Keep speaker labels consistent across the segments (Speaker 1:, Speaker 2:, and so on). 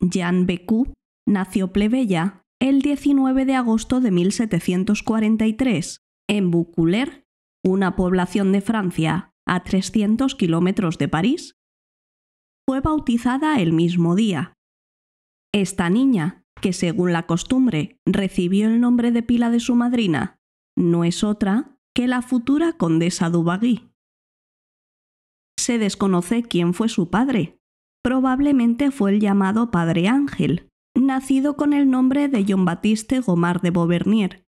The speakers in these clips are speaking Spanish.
Speaker 1: Jean Becu nació plebeya el 19 de agosto de 1743 en Buculer, una población de Francia a 300 kilómetros de París. Fue bautizada el mismo día. Esta niña, que según la costumbre recibió el nombre de pila de su madrina, no es otra que la futura condesa Dubagui. Se desconoce quién fue su padre, probablemente fue el llamado Padre Ángel, nacido con el nombre de John Baptiste Gomar de Beauvernier.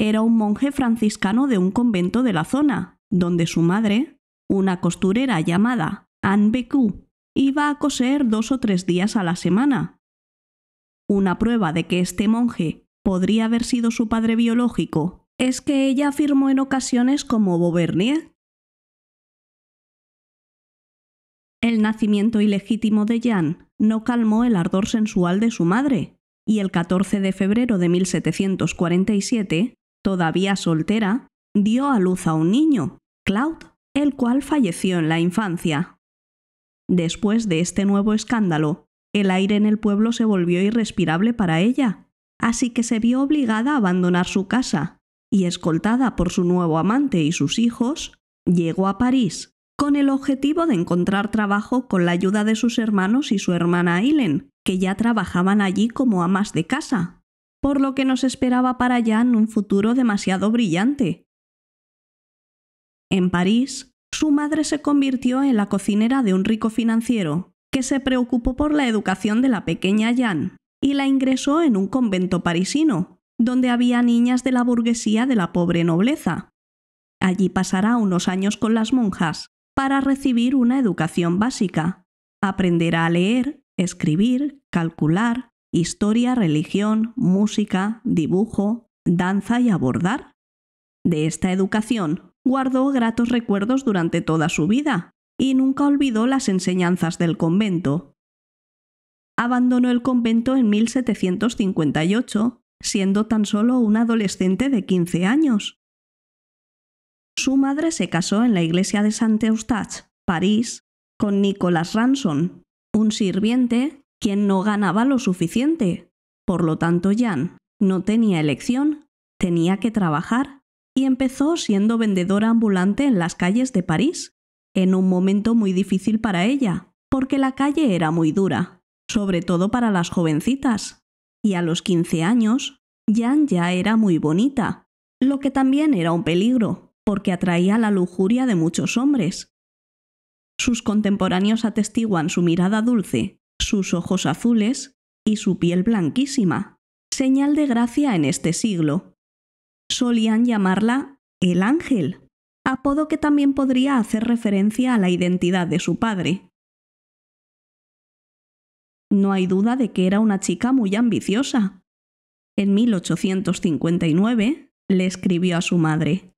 Speaker 1: Era un monje franciscano de un convento de la zona, donde su madre, una costurera llamada Anne Becu, iba a coser dos o tres días a la semana. Una prueba de que este monje podría haber sido su padre biológico es que ella afirmó en ocasiones como Beauvernier El nacimiento ilegítimo de Jan no calmó el ardor sensual de su madre, y el 14 de febrero de 1747, todavía soltera, dio a luz a un niño, Claude, el cual falleció en la infancia. Después de este nuevo escándalo, el aire en el pueblo se volvió irrespirable para ella, así que se vio obligada a abandonar su casa, y escoltada por su nuevo amante y sus hijos, llegó a París, con el objetivo de encontrar trabajo con la ayuda de sus hermanos y su hermana Helen, que ya trabajaban allí como amas de casa, por lo que nos esperaba para Jan un futuro demasiado brillante. En París, su madre se convirtió en la cocinera de un rico financiero, que se preocupó por la educación de la pequeña Jan y la ingresó en un convento parisino, donde había niñas de la burguesía de la pobre nobleza. Allí pasará unos años con las monjas, para recibir una educación básica. Aprenderá a leer, escribir, calcular, historia, religión, música, dibujo, danza y abordar. De esta educación guardó gratos recuerdos durante toda su vida y nunca olvidó las enseñanzas del convento. Abandonó el convento en 1758, siendo tan solo un adolescente de 15 años, su madre se casó en la iglesia de Saint Eustache, París, con Nicolas Ranson, un sirviente quien no ganaba lo suficiente. Por lo tanto, Jan no tenía elección, tenía que trabajar y empezó siendo vendedora ambulante en las calles de París, en un momento muy difícil para ella, porque la calle era muy dura, sobre todo para las jovencitas. Y a los 15 años, Jan ya era muy bonita, lo que también era un peligro, porque atraía la lujuria de muchos hombres. Sus contemporáneos atestiguan su mirada dulce, sus ojos azules y su piel blanquísima, señal de gracia en este siglo. Solían llamarla el ángel, apodo que también podría hacer referencia a la identidad de su padre. No hay duda de que era una chica muy ambiciosa. En 1859 le escribió a su madre,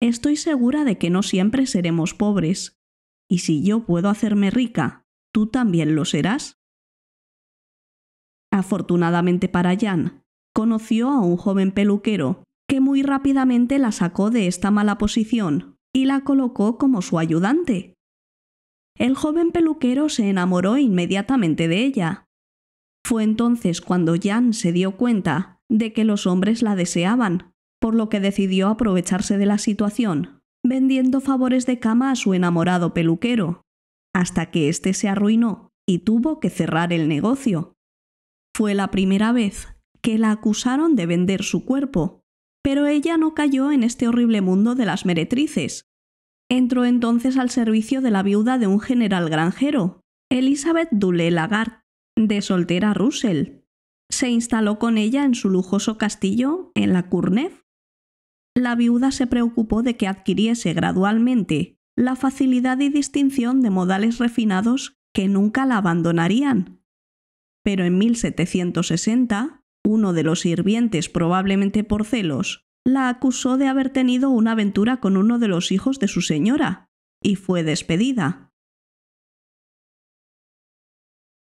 Speaker 1: Estoy segura de que no siempre seremos pobres, y si yo puedo hacerme rica, ¿tú también lo serás? Afortunadamente para Jan, conoció a un joven peluquero que muy rápidamente la sacó de esta mala posición y la colocó como su ayudante. El joven peluquero se enamoró inmediatamente de ella. Fue entonces cuando Jan se dio cuenta de que los hombres la deseaban por lo que decidió aprovecharse de la situación, vendiendo favores de cama a su enamorado peluquero, hasta que éste se arruinó y tuvo que cerrar el negocio. Fue la primera vez que la acusaron de vender su cuerpo, pero ella no cayó en este horrible mundo de las meretrices. Entró entonces al servicio de la viuda de un general granjero, Elizabeth Dule Lagarde, de soltera Russell. Se instaló con ella en su lujoso castillo en la la viuda se preocupó de que adquiriese gradualmente la facilidad y distinción de modales refinados que nunca la abandonarían. Pero en 1760, uno de los sirvientes, probablemente por celos, la acusó de haber tenido una aventura con uno de los hijos de su señora, y fue despedida.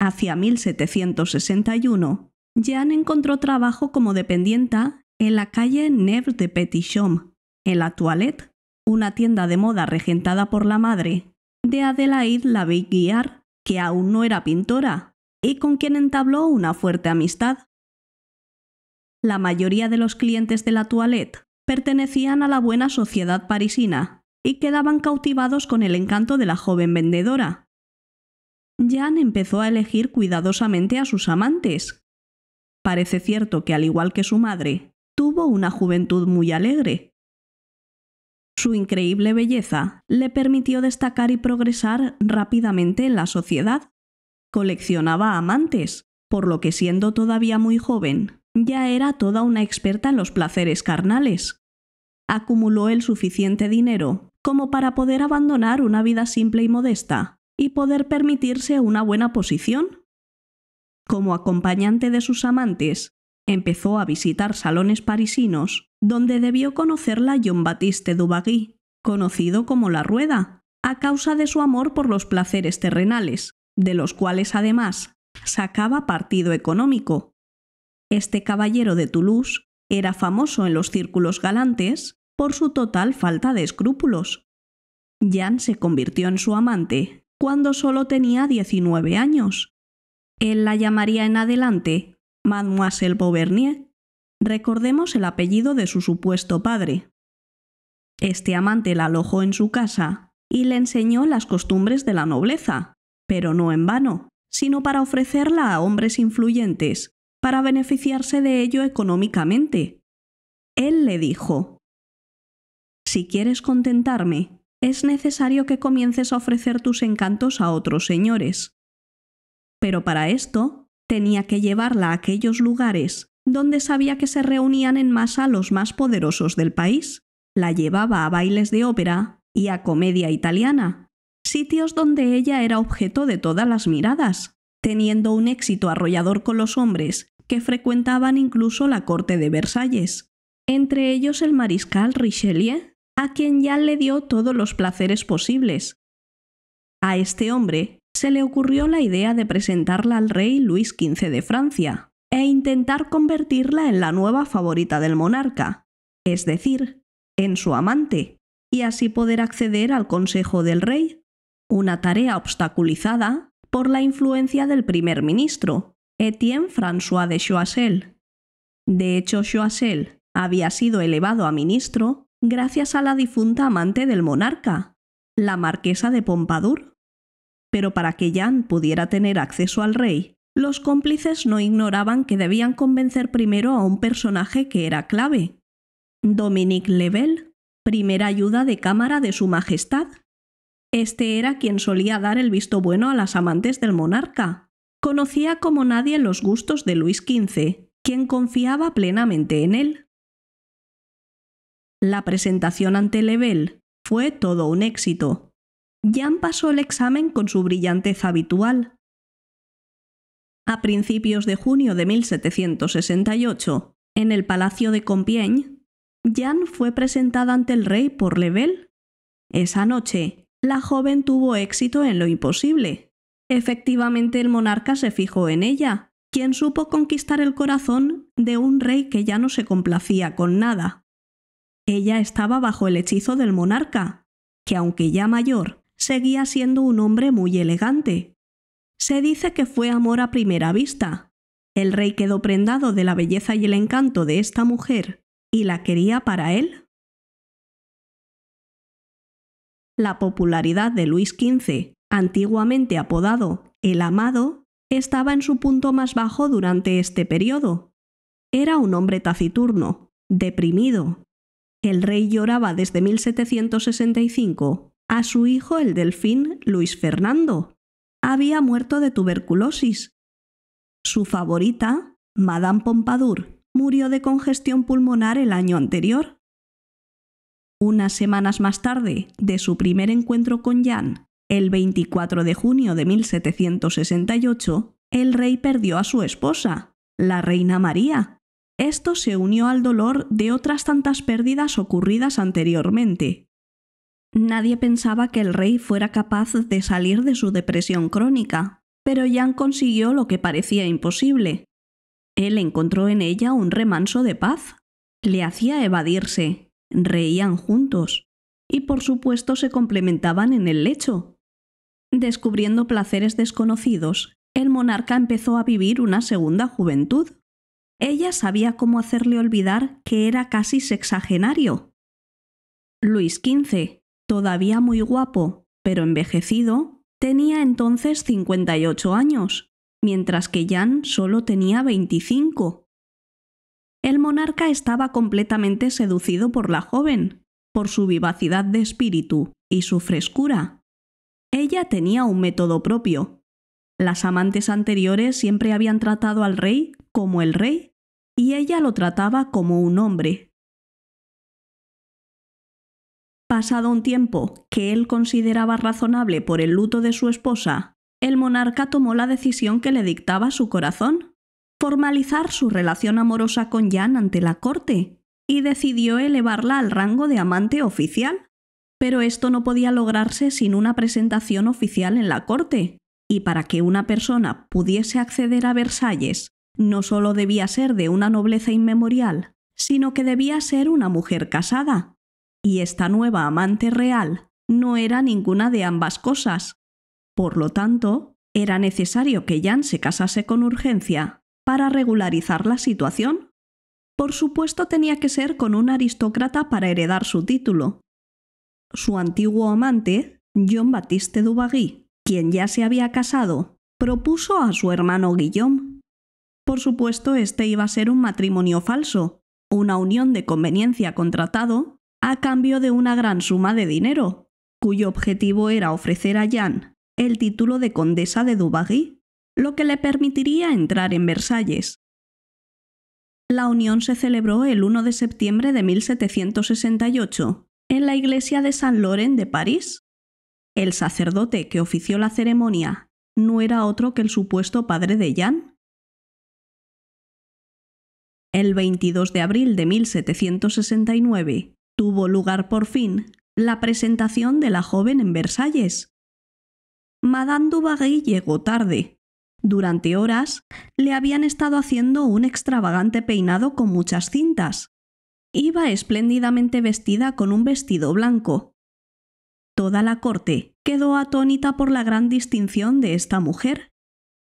Speaker 1: Hacia 1761, Jeanne encontró trabajo como dependienta en la calle Neve de Petit en la Toilette, una tienda de moda regentada por la madre de Adelaide Lavey Guiar, que aún no era pintora, y con quien entabló una fuerte amistad. La mayoría de los clientes de la Toilette pertenecían a la buena sociedad parisina y quedaban cautivados con el encanto de la joven vendedora. Jan empezó a elegir cuidadosamente a sus amantes. Parece cierto que, al igual que su madre, una juventud muy alegre. Su increíble belleza le permitió destacar y progresar rápidamente en la sociedad. Coleccionaba amantes, por lo que siendo todavía muy joven, ya era toda una experta en los placeres carnales. Acumuló el suficiente dinero como para poder abandonar una vida simple y modesta y poder permitirse una buena posición. Como acompañante de sus amantes, empezó a visitar salones parisinos, donde debió conocerla Jean-Baptiste Dubagui, conocido como La Rueda, a causa de su amor por los placeres terrenales, de los cuales además sacaba partido económico. Este caballero de Toulouse era famoso en los círculos galantes por su total falta de escrúpulos. Jean se convirtió en su amante cuando solo tenía 19 años. Él la llamaría en adelante Mademoiselle Beauvernier, recordemos el apellido de su supuesto padre. Este amante la alojó en su casa y le enseñó las costumbres de la nobleza, pero no en vano, sino para ofrecerla a hombres influyentes, para beneficiarse de ello económicamente. Él le dijo, Si quieres contentarme, es necesario que comiences a ofrecer tus encantos a otros señores. Pero para esto tenía que llevarla a aquellos lugares donde sabía que se reunían en masa los más poderosos del país. La llevaba a bailes de ópera y a comedia italiana, sitios donde ella era objeto de todas las miradas, teniendo un éxito arrollador con los hombres que frecuentaban incluso la corte de Versalles, entre ellos el mariscal Richelieu, a quien ya le dio todos los placeres posibles. A este hombre se le ocurrió la idea de presentarla al rey Luis XV de Francia e intentar convertirla en la nueva favorita del monarca, es decir, en su amante, y así poder acceder al consejo del rey, una tarea obstaculizada por la influencia del primer ministro, Étienne François de Choiseul. De hecho, Choiseul había sido elevado a ministro gracias a la difunta amante del monarca, la marquesa de Pompadour. Pero para que Jan pudiera tener acceso al rey, los cómplices no ignoraban que debían convencer primero a un personaje que era clave. Dominique Lebel, primera ayuda de cámara de Su Majestad. Este era quien solía dar el visto bueno a las amantes del monarca. Conocía como nadie los gustos de Luis XV, quien confiaba plenamente en él. La presentación ante Lebel fue todo un éxito. Jan pasó el examen con su brillantez habitual. A principios de junio de 1768, en el Palacio de Compiègne, Jan fue presentada ante el rey por Lebel. Esa noche, la joven tuvo éxito en lo imposible. Efectivamente, el monarca se fijó en ella, quien supo conquistar el corazón de un rey que ya no se complacía con nada. Ella estaba bajo el hechizo del monarca, que aunque ya mayor, seguía siendo un hombre muy elegante. Se dice que fue amor a primera vista. El rey quedó prendado de la belleza y el encanto de esta mujer y la quería para él. La popularidad de Luis XV, antiguamente apodado el amado, estaba en su punto más bajo durante este periodo. Era un hombre taciturno, deprimido. El rey lloraba desde 1765 a su hijo el delfín Luis Fernando había muerto de tuberculosis. Su favorita, Madame Pompadour, murió de congestión pulmonar el año anterior. Unas semanas más tarde de su primer encuentro con Jan, el 24 de junio de 1768, el rey perdió a su esposa, la reina María. Esto se unió al dolor de otras tantas pérdidas ocurridas anteriormente, Nadie pensaba que el rey fuera capaz de salir de su depresión crónica, pero Jan consiguió lo que parecía imposible. Él encontró en ella un remanso de paz. Le hacía evadirse, reían juntos, y por supuesto se complementaban en el lecho. Descubriendo placeres desconocidos, el monarca empezó a vivir una segunda juventud. Ella sabía cómo hacerle olvidar que era casi sexagenario. Luis XV, todavía muy guapo, pero envejecido, tenía entonces 58 años, mientras que Jan solo tenía 25. El monarca estaba completamente seducido por la joven, por su vivacidad de espíritu y su frescura. Ella tenía un método propio. Las amantes anteriores siempre habían tratado al rey como el rey, y ella lo trataba como un hombre, Pasado un tiempo que él consideraba razonable por el luto de su esposa, el monarca tomó la decisión que le dictaba su corazón, formalizar su relación amorosa con Jan ante la corte, y decidió elevarla al rango de amante oficial. Pero esto no podía lograrse sin una presentación oficial en la corte, y para que una persona pudiese acceder a Versalles, no solo debía ser de una nobleza inmemorial, sino que debía ser una mujer casada, y esta nueva amante real no era ninguna de ambas cosas. Por lo tanto, era necesario que Jan se casase con urgencia para regularizar la situación. Por supuesto tenía que ser con un aristócrata para heredar su título. Su antiguo amante, John Baptiste Dubagui, quien ya se había casado, propuso a su hermano Guillaume. Por supuesto, este iba a ser un matrimonio falso, una unión de conveniencia contratado a cambio de una gran suma de dinero, cuyo objetivo era ofrecer a Jean el título de condesa de Dubarry, lo que le permitiría entrar en Versalles. La unión se celebró el 1 de septiembre de 1768 en la iglesia de San Loren de París. El sacerdote que ofició la ceremonia no era otro que el supuesto padre de Jean. el 22 de abril de 1769, tuvo lugar por fin la presentación de la joven en Versalles. Madame Dubarry llegó tarde. Durante horas le habían estado haciendo un extravagante peinado con muchas cintas. Iba espléndidamente vestida con un vestido blanco. Toda la corte quedó atónita por la gran distinción de esta mujer.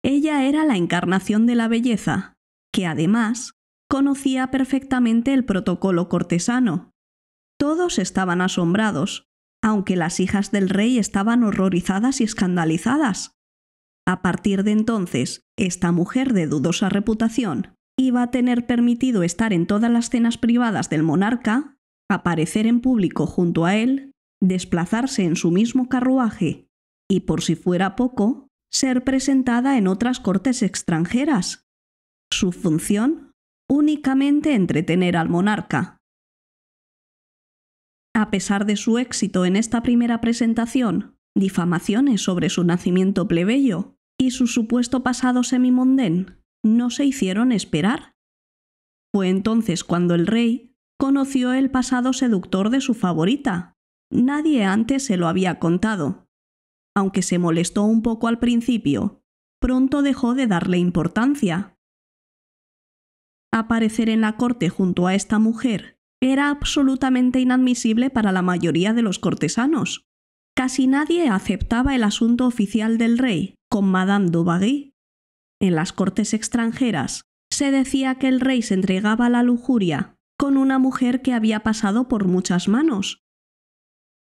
Speaker 1: Ella era la encarnación de la belleza, que además conocía perfectamente el protocolo cortesano todos estaban asombrados, aunque las hijas del rey estaban horrorizadas y escandalizadas. A partir de entonces, esta mujer de dudosa reputación iba a tener permitido estar en todas las cenas privadas del monarca, aparecer en público junto a él, desplazarse en su mismo carruaje y, por si fuera poco, ser presentada en otras cortes extranjeras. Su función, únicamente entretener al monarca. A pesar de su éxito en esta primera presentación, difamaciones sobre su nacimiento plebeyo y su supuesto pasado semimondén no se hicieron esperar. Fue entonces cuando el rey conoció el pasado seductor de su favorita. Nadie antes se lo había contado. Aunque se molestó un poco al principio, pronto dejó de darle importancia. Aparecer en la corte junto a esta mujer era absolutamente inadmisible para la mayoría de los cortesanos. Casi nadie aceptaba el asunto oficial del rey con Madame Barry. En las cortes extranjeras se decía que el rey se entregaba a la lujuria con una mujer que había pasado por muchas manos.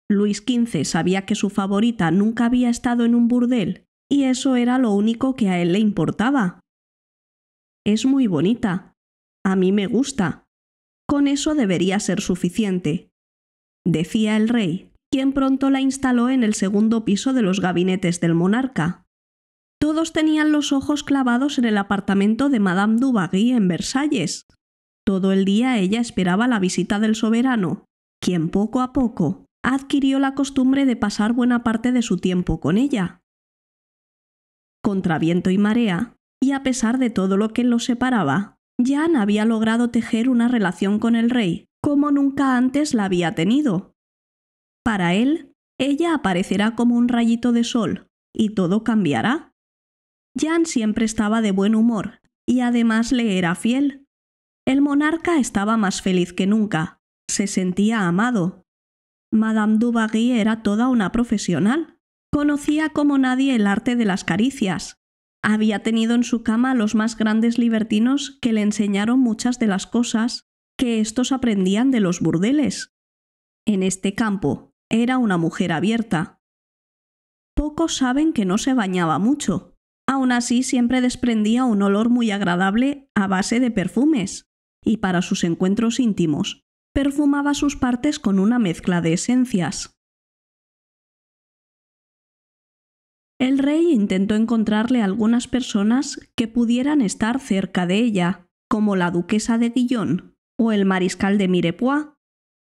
Speaker 1: Luis XV sabía que su favorita nunca había estado en un burdel y eso era lo único que a él le importaba. Es muy bonita. A mí me gusta, con eso debería ser suficiente, decía el rey, quien pronto la instaló en el segundo piso de los gabinetes del monarca. Todos tenían los ojos clavados en el apartamento de Madame Dubarry en Versalles. Todo el día ella esperaba la visita del soberano, quien poco a poco adquirió la costumbre de pasar buena parte de su tiempo con ella. Contra viento y marea, y a pesar de todo lo que los separaba, Jan había logrado tejer una relación con el rey, como nunca antes la había tenido. Para él, ella aparecerá como un rayito de sol, y todo cambiará. Jan siempre estaba de buen humor, y además le era fiel. El monarca estaba más feliz que nunca, se sentía amado. Madame Dubarry era toda una profesional. Conocía como nadie el arte de las caricias, había tenido en su cama a los más grandes libertinos que le enseñaron muchas de las cosas que estos aprendían de los burdeles. En este campo, era una mujer abierta. Pocos saben que no se bañaba mucho. Aun así, siempre desprendía un olor muy agradable a base de perfumes, y para sus encuentros íntimos, perfumaba sus partes con una mezcla de esencias. El rey intentó encontrarle algunas personas que pudieran estar cerca de ella, como la duquesa de Guillón o el mariscal de Mirepoix,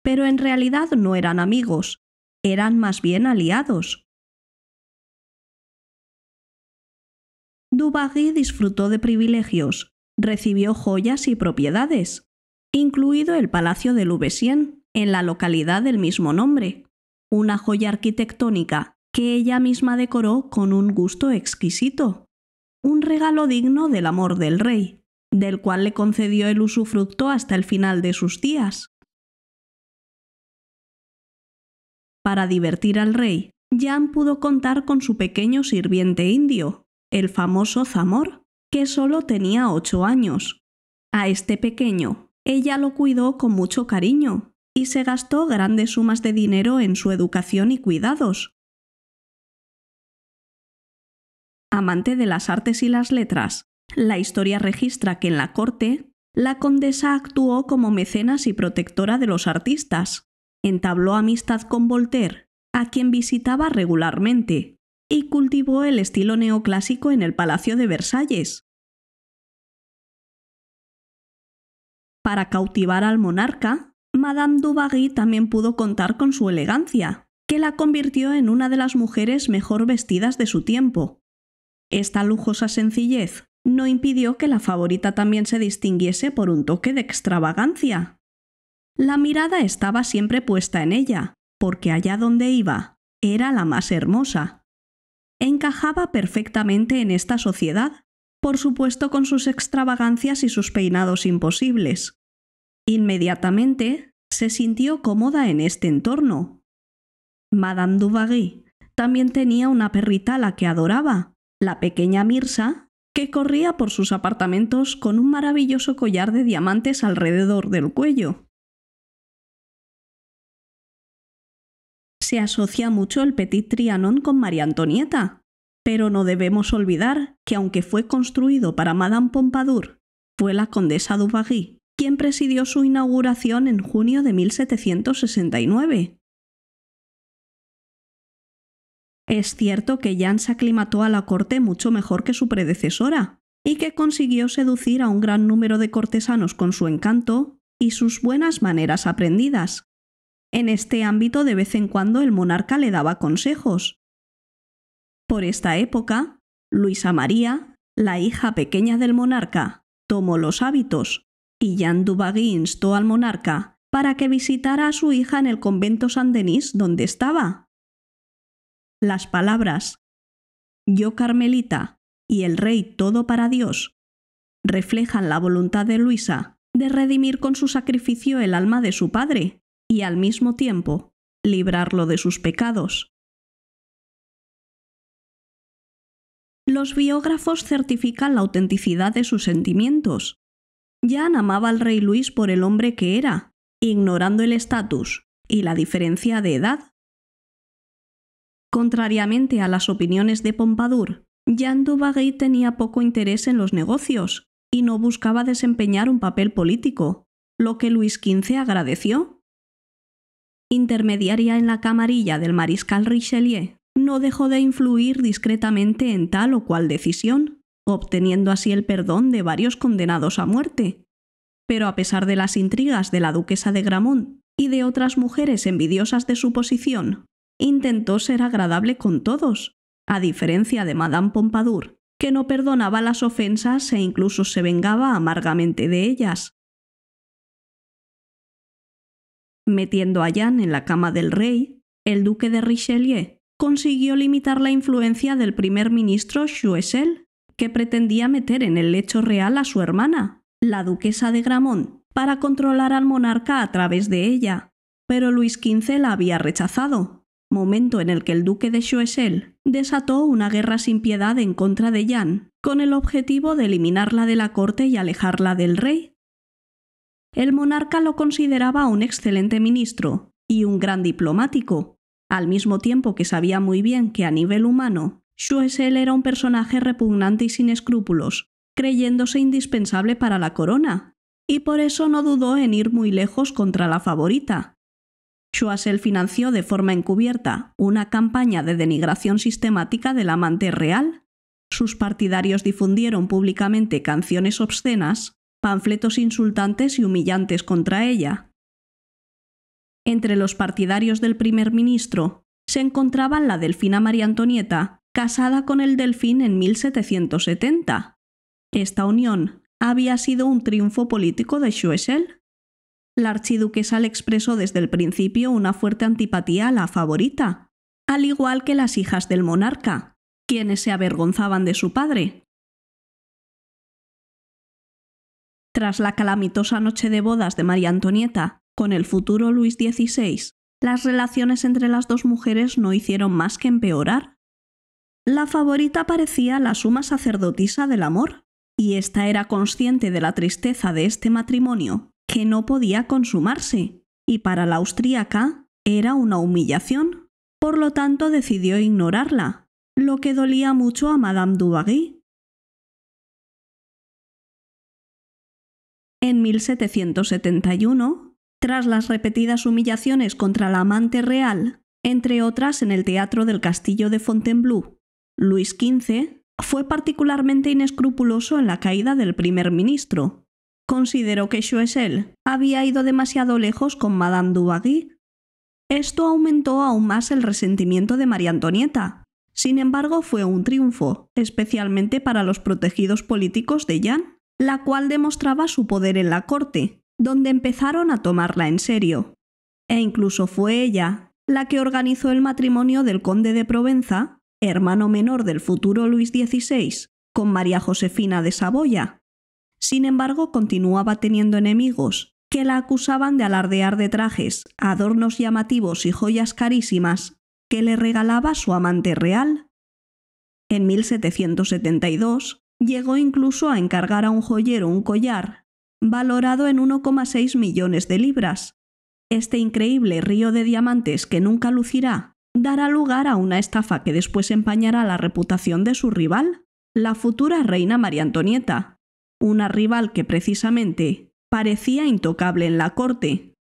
Speaker 1: pero en realidad no eran amigos, eran más bien aliados. Dubarry disfrutó de privilegios, recibió joyas y propiedades, incluido el Palacio de Lubesien en la localidad del mismo nombre, una joya arquitectónica que ella misma decoró con un gusto exquisito. Un regalo digno del amor del rey, del cual le concedió el usufructo hasta el final de sus días. Para divertir al rey, Jan pudo contar con su pequeño sirviente indio, el famoso Zamor, que solo tenía ocho años. A este pequeño, ella lo cuidó con mucho cariño y se gastó grandes sumas de dinero en su educación y cuidados, amante de las artes y las letras. La historia registra que en la corte, la condesa actuó como mecenas y protectora de los artistas. Entabló amistad con Voltaire, a quien visitaba regularmente, y cultivó el estilo neoclásico en el Palacio de Versalles. Para cautivar al monarca, Madame Barry también pudo contar con su elegancia, que la convirtió en una de las mujeres mejor vestidas de su tiempo. Esta lujosa sencillez no impidió que la favorita también se distinguiese por un toque de extravagancia. La mirada estaba siempre puesta en ella, porque allá donde iba, era la más hermosa. Encajaba perfectamente en esta sociedad, por supuesto con sus extravagancias y sus peinados imposibles. Inmediatamente se sintió cómoda en este entorno. Madame Duvagui también tenía una perrita a la que adoraba, la pequeña Mirsa, que corría por sus apartamentos con un maravilloso collar de diamantes alrededor del cuello. Se asocia mucho el Petit Trianon con María Antonieta, pero no debemos olvidar que aunque fue construido para Madame Pompadour, fue la condesa barry quien presidió su inauguración en junio de 1769 es cierto que Jan se aclimató a la corte mucho mejor que su predecesora, y que consiguió seducir a un gran número de cortesanos con su encanto y sus buenas maneras aprendidas. En este ámbito de vez en cuando el monarca le daba consejos. Por esta época, Luisa María, la hija pequeña del monarca, tomó los hábitos, y Jan Dubagui instó al monarca para que visitara a su hija en el convento San Denis donde estaba, las palabras Yo Carmelita y el Rey Todo para Dios reflejan la voluntad de Luisa de redimir con su sacrificio el alma de su padre y al mismo tiempo librarlo de sus pecados. Los biógrafos certifican la autenticidad de sus sentimientos. Jan amaba al rey Luis por el hombre que era, ignorando el estatus y la diferencia de edad Contrariamente a las opiniones de Pompadour, Jean Dubarry tenía poco interés en los negocios y no buscaba desempeñar un papel político, lo que Luis XV agradeció. Intermediaria en la camarilla del mariscal Richelieu, no dejó de influir discretamente en tal o cual decisión, obteniendo así el perdón de varios condenados a muerte. Pero a pesar de las intrigas de la duquesa de Gramont y de otras mujeres envidiosas de su posición, intentó ser agradable con todos, a diferencia de Madame Pompadour, que no perdonaba las ofensas e incluso se vengaba amargamente de ellas. Metiendo a Jean en la cama del rey, el duque de Richelieu consiguió limitar la influencia del primer ministro Choiseul, que pretendía meter en el lecho real a su hermana, la duquesa de Gramont, para controlar al monarca a través de ella, pero Luis XV la había rechazado momento en el que el duque de Choiseul desató una guerra sin piedad en contra de Jan con el objetivo de eliminarla de la corte y alejarla del rey. El monarca lo consideraba un excelente ministro y un gran diplomático, al mismo tiempo que sabía muy bien que a nivel humano, Choiseul era un personaje repugnante y sin escrúpulos, creyéndose indispensable para la corona, y por eso no dudó en ir muy lejos contra la favorita, Choiseul financió de forma encubierta una campaña de denigración sistemática del amante real. Sus partidarios difundieron públicamente canciones obscenas, panfletos insultantes y humillantes contra ella. Entre los partidarios del primer ministro se encontraban la delfina María Antonieta, casada con el delfín en 1770. Esta unión había sido un triunfo político de Choiseul la archiduquesa le expresó desde el principio una fuerte antipatía a la favorita, al igual que las hijas del monarca, quienes se avergonzaban de su padre. Tras la calamitosa noche de bodas de María Antonieta con el futuro Luis XVI, las relaciones entre las dos mujeres no hicieron más que empeorar. La favorita parecía la suma sacerdotisa del amor, y ésta era consciente de la tristeza de este matrimonio que no podía consumarse, y para la austríaca era una humillación. Por lo tanto, decidió ignorarla, lo que dolía mucho a Madame Dubagui. En 1771, tras las repetidas humillaciones contra la amante real, entre otras en el Teatro del Castillo de Fontainebleau, Luis XV fue particularmente inescrupuloso en la caída del primer ministro, consideró que Choisel había ido demasiado lejos con Madame Dubarry. Esto aumentó aún más el resentimiento de María Antonieta. Sin embargo, fue un triunfo, especialmente para los protegidos políticos de Jean, la cual demostraba su poder en la corte, donde empezaron a tomarla en serio. E incluso fue ella la que organizó el matrimonio del conde de Provenza, hermano menor del futuro Luis XVI, con María Josefina de Saboya, sin embargo, continuaba teniendo enemigos, que la acusaban de alardear de trajes, adornos llamativos y joyas carísimas que le regalaba su amante real. En 1772 llegó incluso a encargar a un joyero un collar, valorado en 1,6 millones de libras. Este increíble río de diamantes que nunca lucirá dará lugar a una estafa que después empañará la reputación de su rival, la futura reina María Antonieta, una rival que precisamente parecía intocable en la corte.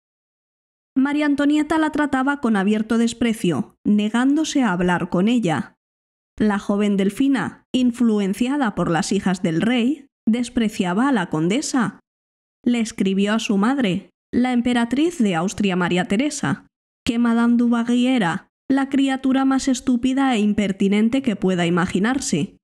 Speaker 1: María Antonieta la trataba con abierto desprecio, negándose a hablar con ella. La joven Delfina, influenciada por las hijas del rey, despreciaba a la condesa. Le escribió a su madre, la emperatriz de Austria María Teresa, que Madame Dubarry era la criatura más estúpida e impertinente que pueda imaginarse.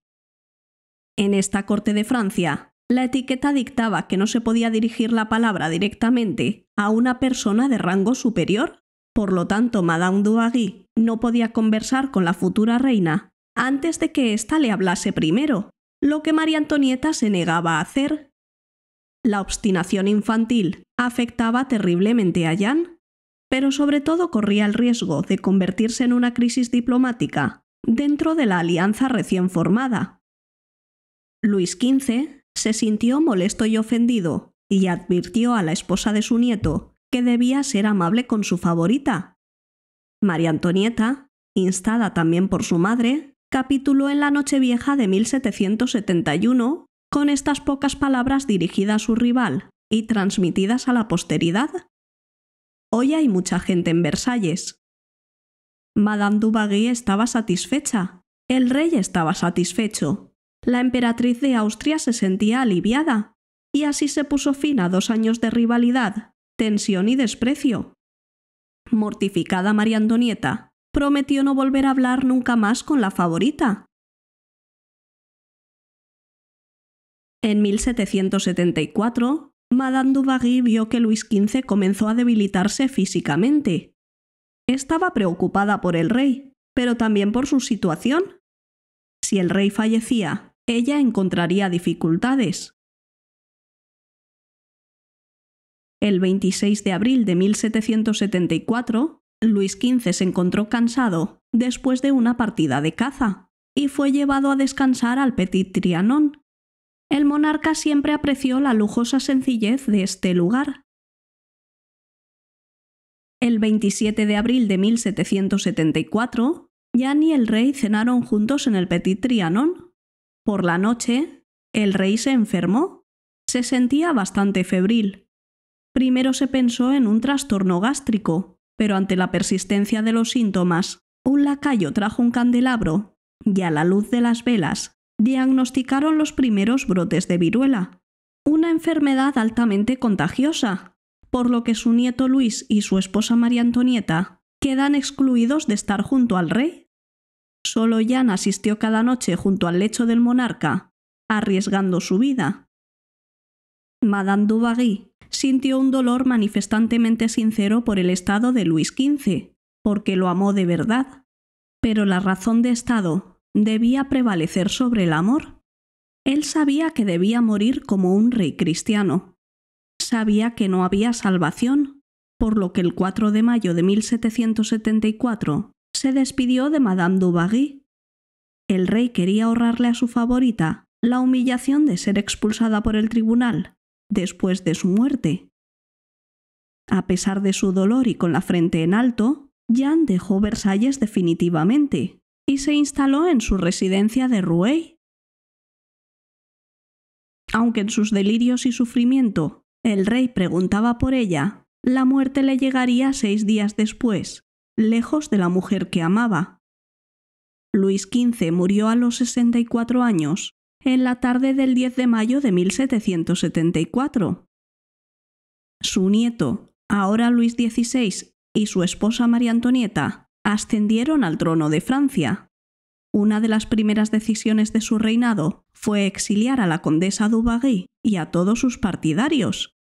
Speaker 1: En esta corte de Francia, la etiqueta dictaba que no se podía dirigir la palabra directamente a una persona de rango superior, por lo tanto Madame Duhagui no podía conversar con la futura reina antes de que ésta le hablase primero, lo que María Antonieta se negaba a hacer. La obstinación infantil afectaba terriblemente a Jean, pero sobre todo corría el riesgo de convertirse en una crisis diplomática dentro de la alianza recién formada. Luis XV se sintió molesto y ofendido, y advirtió a la esposa de su nieto que debía ser amable con su favorita. María Antonieta, instada también por su madre, capituló en la noche vieja de 1771 con estas pocas palabras dirigidas a su rival y transmitidas a la posteridad. Hoy hay mucha gente en Versalles. Madame Dubagui estaba satisfecha, el rey estaba satisfecho, la emperatriz de Austria se sentía aliviada, y así se puso fin a dos años de rivalidad, tensión y desprecio. Mortificada María Antonieta, prometió no volver a hablar nunca más con la favorita. En 1774, Madame Barry vio que Luis XV comenzó a debilitarse físicamente. Estaba preocupada por el rey, pero también por su situación. Si el rey fallecía, ella encontraría dificultades. El 26 de abril de 1774, Luis XV se encontró cansado después de una partida de caza y fue llevado a descansar al Petit Trianon. El monarca siempre apreció la lujosa sencillez de este lugar. El 27 de abril de 1774, Jan y el rey cenaron juntos en el Petit Trianon por la noche, el rey se enfermó. Se sentía bastante febril. Primero se pensó en un trastorno gástrico, pero ante la persistencia de los síntomas, un lacayo trajo un candelabro y a la luz de las velas diagnosticaron los primeros brotes de viruela, una enfermedad altamente contagiosa, por lo que su nieto Luis y su esposa María Antonieta quedan excluidos de estar junto al rey Solo Jan asistió cada noche junto al lecho del monarca, arriesgando su vida. Madame Dubarry sintió un dolor manifestantemente sincero por el estado de Luis XV, porque lo amó de verdad. Pero la razón de Estado debía prevalecer sobre el amor. Él sabía que debía morir como un rey cristiano. Sabía que no había salvación, por lo que el 4 de mayo de 1774 se despidió de Madame Dubarry. El rey quería ahorrarle a su favorita la humillación de ser expulsada por el tribunal después de su muerte. A pesar de su dolor y con la frente en alto, Jean dejó Versalles definitivamente y se instaló en su residencia de Rueil. Aunque en sus delirios y sufrimiento el rey preguntaba por ella, la muerte le llegaría seis días después, lejos de la mujer que amaba. Luis XV murió a los 64 años, en la tarde del 10 de mayo de 1774. Su nieto, ahora Luis XVI, y su esposa María Antonieta ascendieron al trono de Francia. Una de las primeras decisiones de su reinado fue exiliar a la condesa Dubarry y a todos sus partidarios,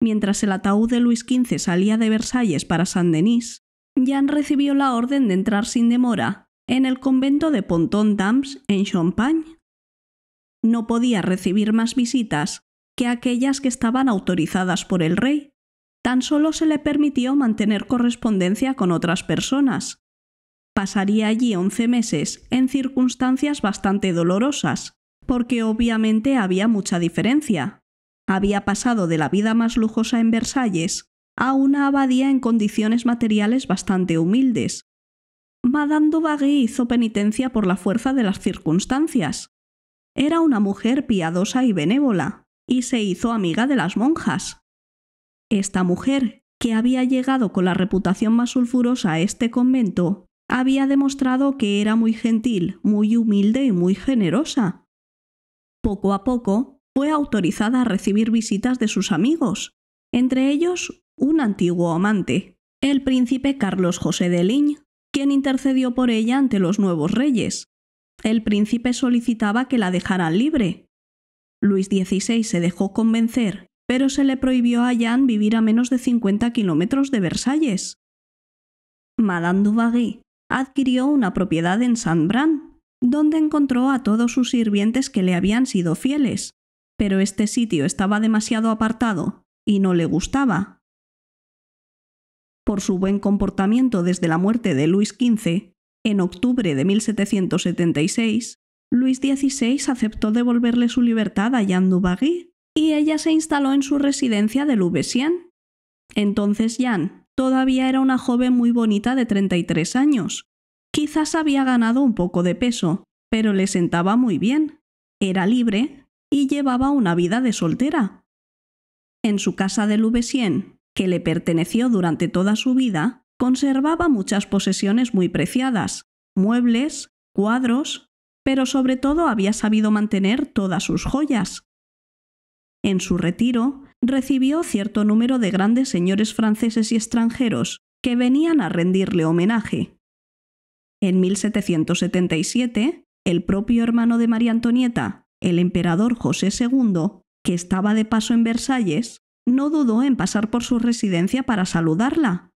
Speaker 1: Mientras el ataúd de Luis XV salía de Versalles para Saint-Denis, Jean recibió la orden de entrar sin demora en el convento de Ponton Dams en Champagne. No podía recibir más visitas que aquellas que estaban autorizadas por el rey. Tan solo se le permitió mantener correspondencia con otras personas. Pasaría allí once meses en circunstancias bastante dolorosas, porque obviamente había mucha diferencia había pasado de la vida más lujosa en Versalles a una abadía en condiciones materiales bastante humildes. Madame d'Aubagui hizo penitencia por la fuerza de las circunstancias. Era una mujer piadosa y benévola, y se hizo amiga de las monjas. Esta mujer, que había llegado con la reputación más sulfurosa a este convento, había demostrado que era muy gentil, muy humilde y muy generosa. Poco a poco, fue autorizada a recibir visitas de sus amigos, entre ellos un antiguo amante, el príncipe Carlos José de Ligne, quien intercedió por ella ante los nuevos reyes. El príncipe solicitaba que la dejaran libre. Luis XVI se dejó convencer, pero se le prohibió a Jean vivir a menos de 50 kilómetros de Versalles. Madame Duvagui adquirió una propiedad en Saint-Bran, donde encontró a todos sus sirvientes que le habían sido fieles, pero este sitio estaba demasiado apartado y no le gustaba. Por su buen comportamiento desde la muerte de Luis XV, en octubre de 1776, Luis XVI aceptó devolverle su libertad a Jeanne Dubarry y ella se instaló en su residencia de Louveciennes. Entonces Jeanne todavía era una joven muy bonita de 33 años. Quizás había ganado un poco de peso, pero le sentaba muy bien. Era libre, y llevaba una vida de soltera. En su casa de Louveciennes, que le perteneció durante toda su vida, conservaba muchas posesiones muy preciadas, muebles, cuadros, pero sobre todo había sabido mantener todas sus joyas. En su retiro, recibió cierto número de grandes señores franceses y extranjeros que venían a rendirle homenaje. En 1777, el propio hermano de María Antonieta, el emperador José II, que estaba de paso en Versalles, no dudó en pasar por su residencia para saludarla.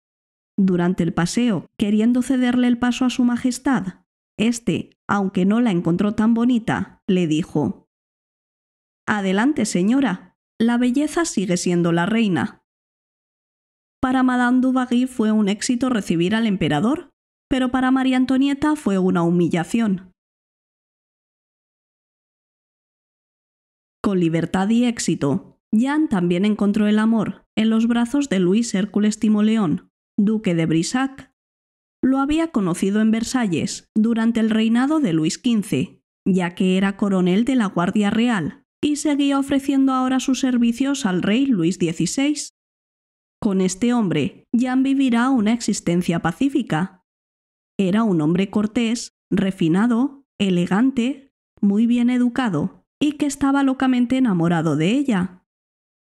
Speaker 1: Durante el paseo, queriendo cederle el paso a su Majestad, éste, aunque no la encontró tan bonita, le dijo Adelante, señora. La belleza sigue siendo la reina. Para Madame Dubarry fue un éxito recibir al emperador, pero para María Antonieta fue una humillación. con libertad y éxito. Jan también encontró el amor en los brazos de Luis Hércules Timoleón, duque de Brissac. Lo había conocido en Versalles durante el reinado de Luis XV, ya que era coronel de la Guardia Real y seguía ofreciendo ahora sus servicios al rey Luis XVI. Con este hombre, Jan vivirá una existencia pacífica. Era un hombre cortés, refinado, elegante, muy bien educado y que estaba locamente enamorado de ella.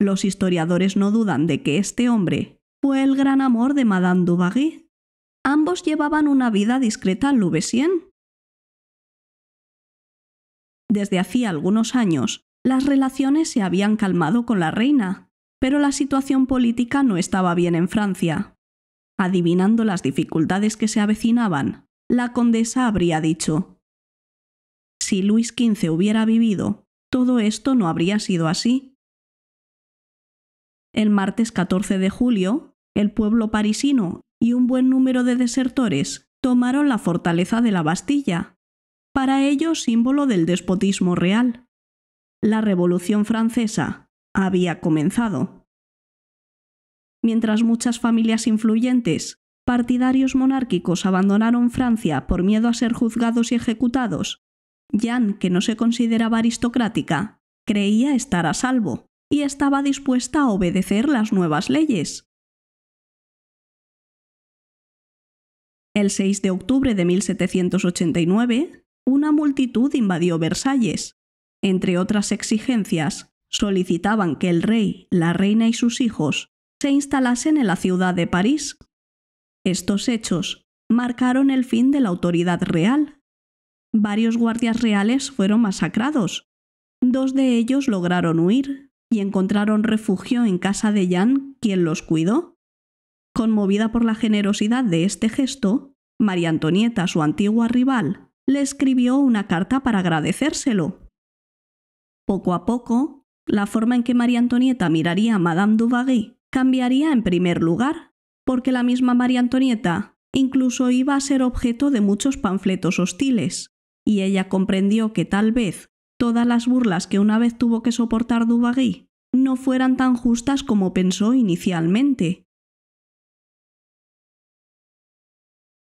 Speaker 1: Los historiadores no dudan de que este hombre fue el gran amor de Madame Dubarry. Ambos llevaban una vida discreta en Louveciennes. Desde hacía algunos años, las relaciones se habían calmado con la reina, pero la situación política no estaba bien en Francia. Adivinando las dificultades que se avecinaban, la condesa habría dicho si Luis XV hubiera vivido, todo esto no habría sido así. El martes 14 de julio, el pueblo parisino y un buen número de desertores tomaron la fortaleza de la Bastilla, para ellos símbolo del despotismo real. La Revolución Francesa había comenzado. Mientras muchas familias influyentes, partidarios monárquicos abandonaron Francia por miedo a ser juzgados y ejecutados, Jan, que no se consideraba aristocrática, creía estar a salvo y estaba dispuesta a obedecer las nuevas leyes. El 6 de octubre de 1789, una multitud invadió Versalles. Entre otras exigencias, solicitaban que el rey, la reina y sus hijos se instalasen en la ciudad de París. Estos hechos marcaron el fin de la autoridad real varios guardias reales fueron masacrados. Dos de ellos lograron huir y encontraron refugio en casa de Jean, quien los cuidó. Conmovida por la generosidad de este gesto, María Antonieta, su antigua rival, le escribió una carta para agradecérselo. Poco a poco, la forma en que María Antonieta miraría a Madame Barry cambiaría en primer lugar, porque la misma María Antonieta incluso iba a ser objeto de muchos panfletos hostiles y ella comprendió que tal vez todas las burlas que una vez tuvo que soportar Dubagui no fueran tan justas como pensó inicialmente.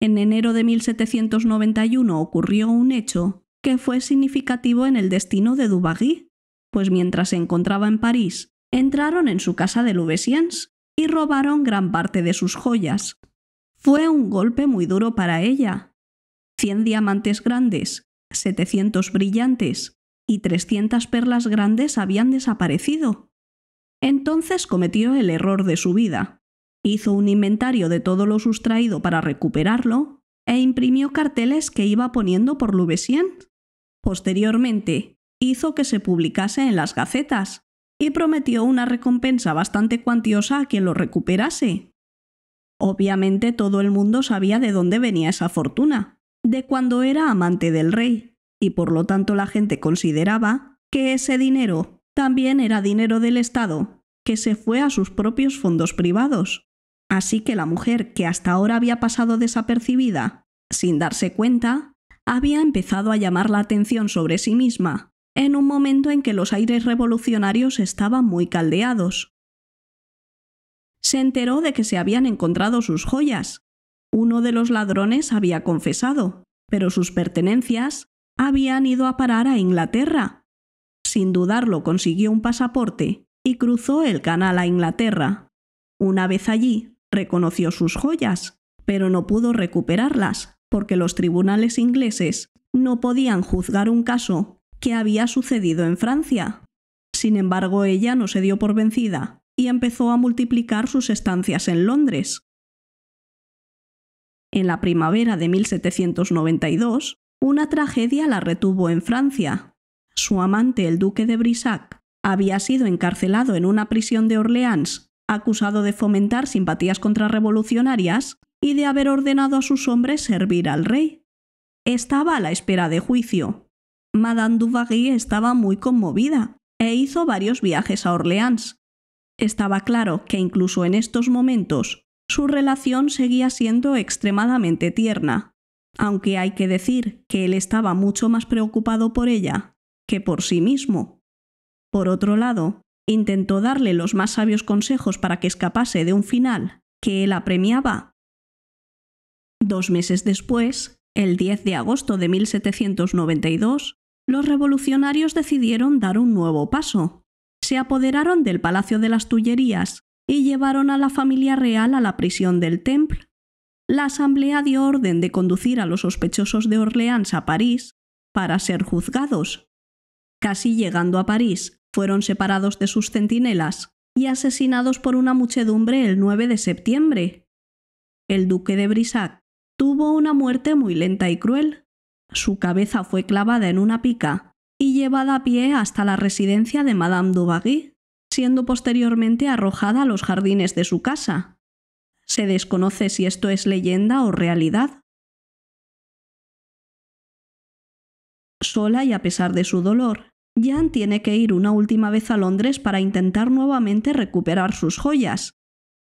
Speaker 1: En enero de 1791 ocurrió un hecho que fue significativo en el destino de Dubagui, pues mientras se encontraba en París, entraron en su casa de Louveciennes y robaron gran parte de sus joyas. Fue un golpe muy duro para ella, 100 diamantes grandes, 700 brillantes y 300 perlas grandes habían desaparecido. Entonces cometió el error de su vida. Hizo un inventario de todo lo sustraído para recuperarlo e imprimió carteles que iba poniendo por l'UV100. Posteriormente, hizo que se publicase en las gacetas y prometió una recompensa bastante cuantiosa a quien lo recuperase. Obviamente todo el mundo sabía de dónde venía esa fortuna, de cuando era amante del rey, y por lo tanto la gente consideraba que ese dinero también era dinero del Estado, que se fue a sus propios fondos privados. Así que la mujer que hasta ahora había pasado desapercibida, sin darse cuenta, había empezado a llamar la atención sobre sí misma, en un momento en que los aires revolucionarios estaban muy caldeados. Se enteró de que se habían encontrado sus joyas, uno de los ladrones había confesado, pero sus pertenencias habían ido a parar a Inglaterra. Sin dudarlo consiguió un pasaporte y cruzó el canal a Inglaterra. Una vez allí, reconoció sus joyas, pero no pudo recuperarlas porque los tribunales ingleses no podían juzgar un caso que había sucedido en Francia. Sin embargo, ella no se dio por vencida y empezó a multiplicar sus estancias en Londres, en la primavera de 1792, una tragedia la retuvo en Francia. Su amante, el duque de Brissac, había sido encarcelado en una prisión de Orleans, acusado de fomentar simpatías contrarrevolucionarias y de haber ordenado a sus hombres servir al rey. Estaba a la espera de juicio. Madame Duvary estaba muy conmovida e hizo varios viajes a Orleans. Estaba claro que incluso en estos momentos su relación seguía siendo extremadamente tierna, aunque hay que decir que él estaba mucho más preocupado por ella que por sí mismo. Por otro lado, intentó darle los más sabios consejos para que escapase de un final que él apremiaba. Dos meses después, el 10 de agosto de 1792, los revolucionarios decidieron dar un nuevo paso. Se apoderaron del Palacio de las Tullerías y llevaron a la familia real a la prisión del Temple. La asamblea dio orden de conducir a los sospechosos de Orleans a París para ser juzgados. Casi llegando a París, fueron separados de sus centinelas y asesinados por una muchedumbre el 9 de septiembre. El duque de Brissac tuvo una muerte muy lenta y cruel. Su cabeza fue clavada en una pica y llevada a pie hasta la residencia de Madame Barry siendo posteriormente arrojada a los jardines de su casa. Se desconoce si esto es leyenda o realidad. Sola y a pesar de su dolor, Jan tiene que ir una última vez a Londres para intentar nuevamente recuperar sus joyas.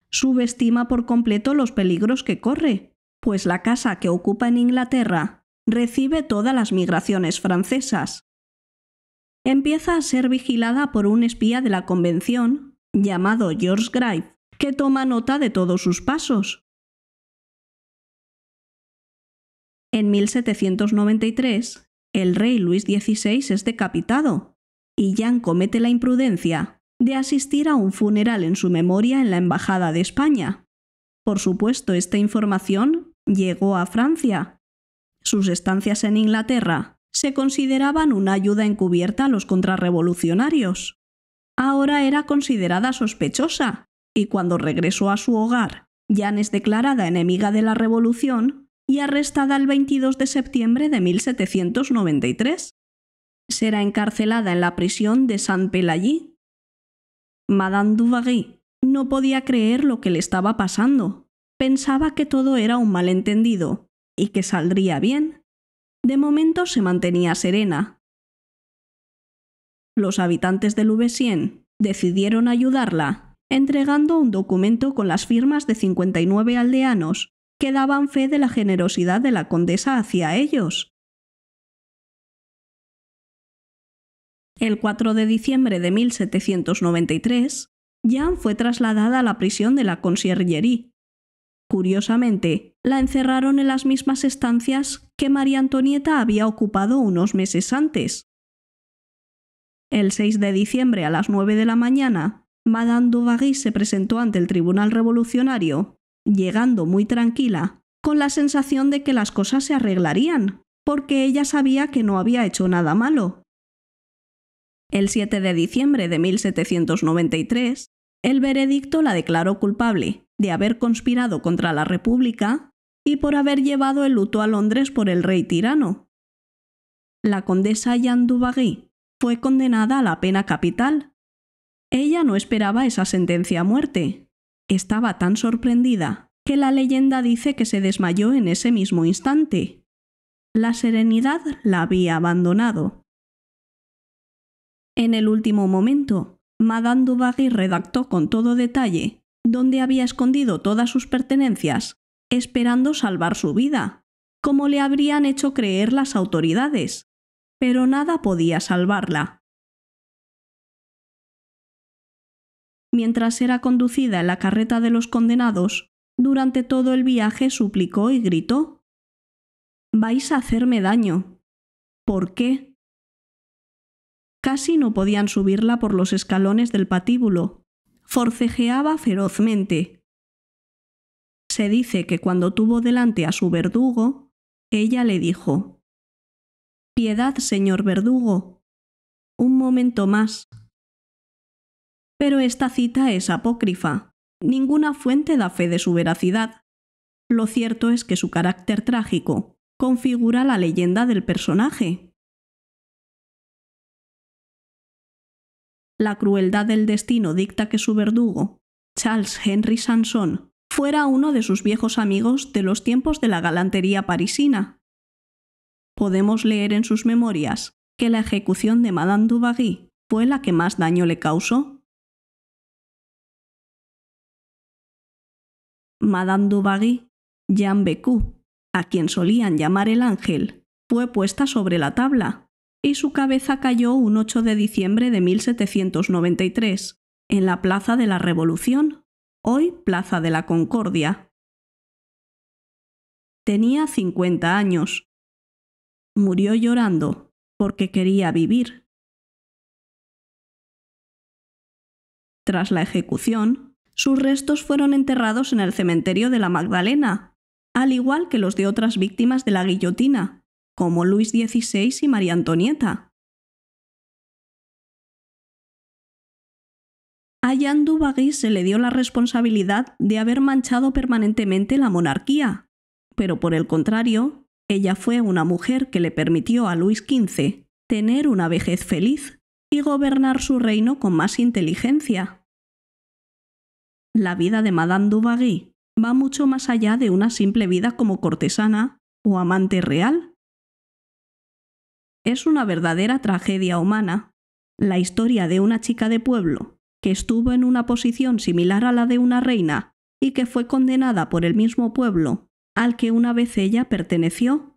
Speaker 1: Subestima por completo los peligros que corre, pues la casa que ocupa en Inglaterra recibe todas las migraciones francesas empieza a ser vigilada por un espía de la Convención, llamado George Grive, que toma nota de todos sus pasos. En 1793, el rey Luis XVI es decapitado y Jan comete la imprudencia de asistir a un funeral en su memoria en la Embajada de España. Por supuesto, esta información llegó a Francia. Sus estancias en Inglaterra se consideraban una ayuda encubierta a los contrarrevolucionarios. Ahora era considerada sospechosa, y cuando regresó a su hogar, Jan es declarada enemiga de la revolución y arrestada el 22 de septiembre de 1793. Será encarcelada en la prisión de saint pélagy Madame Duvagy no podía creer lo que le estaba pasando. Pensaba que todo era un malentendido y que saldría bien de momento se mantenía serena. Los habitantes de v decidieron ayudarla, entregando un documento con las firmas de 59 aldeanos que daban fe de la generosidad de la condesa hacia ellos. El 4 de diciembre de 1793, Jean fue trasladada a la prisión de la Conciergerie, Curiosamente, la encerraron en las mismas estancias que María Antonieta había ocupado unos meses antes. El 6 de diciembre a las 9 de la mañana, Madame Duvary se presentó ante el Tribunal Revolucionario, llegando muy tranquila, con la sensación de que las cosas se arreglarían, porque ella sabía que no había hecho nada malo. El 7 de diciembre de 1793, el veredicto la declaró culpable de haber conspirado contra la República y por haber llevado el luto a Londres por el rey tirano. La condesa Jeanne Dubagui fue condenada a la pena capital. Ella no esperaba esa sentencia a muerte. Estaba tan sorprendida que la leyenda dice que se desmayó en ese mismo instante. La serenidad la había abandonado. En el último momento, Madame Dubagui redactó con todo detalle donde había escondido todas sus pertenencias, esperando salvar su vida, como le habrían hecho creer las autoridades. Pero nada podía salvarla. Mientras era conducida en la carreta de los condenados, durante todo el viaje suplicó y gritó Vais a hacerme daño. ¿Por qué? Casi no podían subirla por los escalones del patíbulo, forcejeaba ferozmente. Se dice que cuando tuvo delante a su verdugo, ella le dijo, Piedad, señor verdugo, un momento más. Pero esta cita es apócrifa. Ninguna fuente da fe de su veracidad. Lo cierto es que su carácter trágico configura la leyenda del personaje, La crueldad del destino dicta que su verdugo, Charles Henry Sanson, fuera uno de sus viejos amigos de los tiempos de la galantería parisina. Podemos leer en sus memorias que la ejecución de Madame Dubagui fue la que más daño le causó. Madame Dubagui Jean Becu, a quien solían llamar el ángel, fue puesta sobre la tabla y su cabeza cayó un 8 de diciembre de 1793, en la Plaza de la Revolución, hoy Plaza de la Concordia. Tenía 50 años. Murió llorando porque quería vivir. Tras la ejecución, sus restos fueron enterrados en el cementerio de la Magdalena, al igual que los de otras víctimas de la guillotina, como Luis XVI y María Antonieta. A Jean se le dio la responsabilidad de haber manchado permanentemente la monarquía, pero por el contrario, ella fue una mujer que le permitió a Luis XV tener una vejez feliz y gobernar su reino con más inteligencia. La vida de Madame Dubagui va mucho más allá de una simple vida como cortesana o amante real es una verdadera tragedia humana, la historia de una chica de pueblo que estuvo en una posición similar a la de una reina y que fue condenada por el mismo pueblo al que una vez ella perteneció